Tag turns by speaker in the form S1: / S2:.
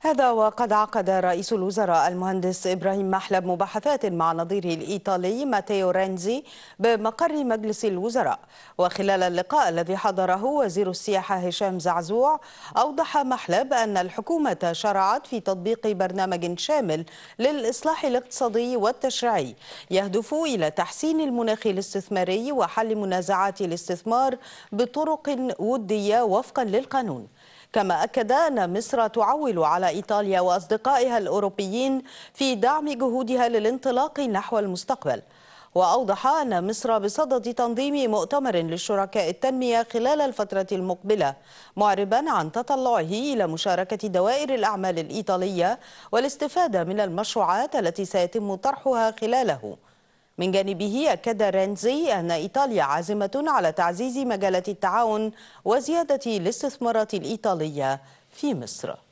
S1: هذا وقد عقد رئيس الوزراء المهندس إبراهيم محلب مباحثات مع نظيره الإيطالي ماتيو رينزي بمقر مجلس الوزراء وخلال اللقاء الذي حضره وزير السياحة هشام زعزوع أوضح محلب أن الحكومة شرعت في تطبيق برنامج شامل للإصلاح الاقتصادي والتشريعي يهدف إلى تحسين المناخ الاستثماري وحل منازعات الاستثمار بطرق ودية وفقا للقانون كما أكد أن مصر تعول على إيطاليا وأصدقائها الأوروبيين في دعم جهودها للانطلاق نحو المستقبل وأوضح أن مصر بصدد تنظيم مؤتمر للشركاء التنمية خلال الفترة المقبلة معربا عن تطلعه إلى مشاركة دوائر الأعمال الإيطالية والاستفادة من المشروعات التي سيتم طرحها خلاله من جانبه أكد رينزي أن إيطاليا عازمة على تعزيز مجالات التعاون وزيادة الاستثمارات الإيطالية في مصر